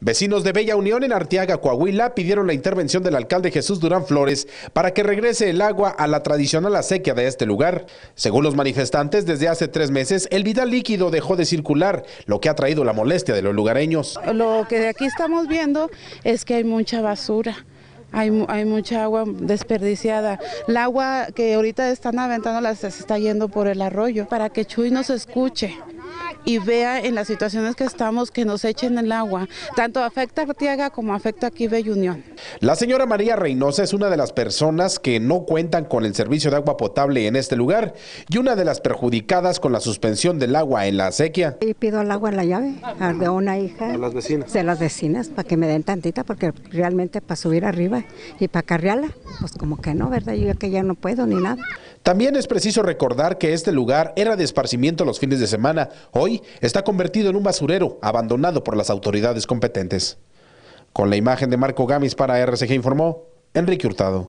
Vecinos de Bella Unión en Arteaga, Coahuila, pidieron la intervención del alcalde Jesús Durán Flores para que regrese el agua a la tradicional acequia de este lugar. Según los manifestantes, desde hace tres meses el vidal líquido dejó de circular, lo que ha traído la molestia de los lugareños. Lo que de aquí estamos viendo es que hay mucha basura. Hay, mucha agua desperdiciada. El agua que ahorita están aventando se está yendo por el arroyo. Para que Chuy nos escuche, y vea en las situaciones que estamos que nos echen el agua. Tanto afecta a Artiaga como afecta a y Unión. La señora María Reynosa es una de las personas que no cuentan con el servicio de agua potable en este lugar y una de las perjudicadas con la suspensión del agua en la acequia. Y pido el agua en la llave, de una hija. De las vecinas. De las vecinas, para que me den tantita, porque realmente para subir arriba y para carrearla, pues como que no, ¿verdad? Yo que ya no puedo ni nada. También es preciso recordar que este lugar era de esparcimiento los fines de semana. Hoy está convertido en un basurero abandonado por las autoridades competentes. Con la imagen de Marco Gamis para RCG informó Enrique Hurtado.